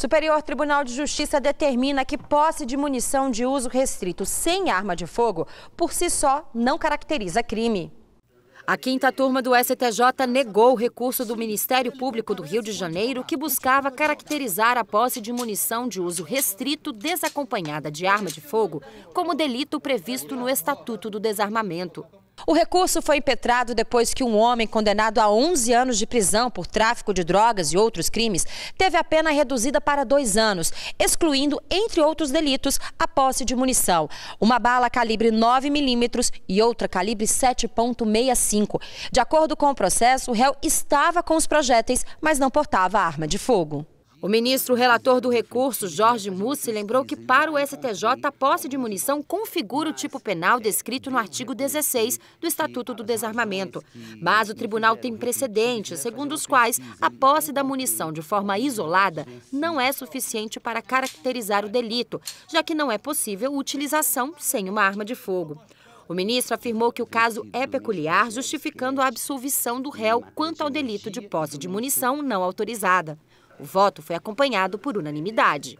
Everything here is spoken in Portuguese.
Superior Tribunal de Justiça determina que posse de munição de uso restrito sem arma de fogo, por si só, não caracteriza crime. A quinta turma do STJ negou o recurso do Ministério Público do Rio de Janeiro, que buscava caracterizar a posse de munição de uso restrito desacompanhada de arma de fogo como delito previsto no Estatuto do Desarmamento. O recurso foi impetrado depois que um homem condenado a 11 anos de prisão por tráfico de drogas e outros crimes teve a pena reduzida para dois anos, excluindo, entre outros delitos, a posse de munição. Uma bala calibre 9 milímetros e outra calibre 7,65. De acordo com o processo, o réu estava com os projéteis, mas não portava arma de fogo. O ministro relator do recurso, Jorge Mussi, lembrou que para o STJ a posse de munição configura o tipo penal descrito no artigo 16 do Estatuto do Desarmamento. Mas o tribunal tem precedentes, segundo os quais a posse da munição de forma isolada não é suficiente para caracterizar o delito, já que não é possível utilização sem uma arma de fogo. O ministro afirmou que o caso é peculiar, justificando a absolvição do réu quanto ao delito de posse de munição não autorizada. O voto foi acompanhado por unanimidade.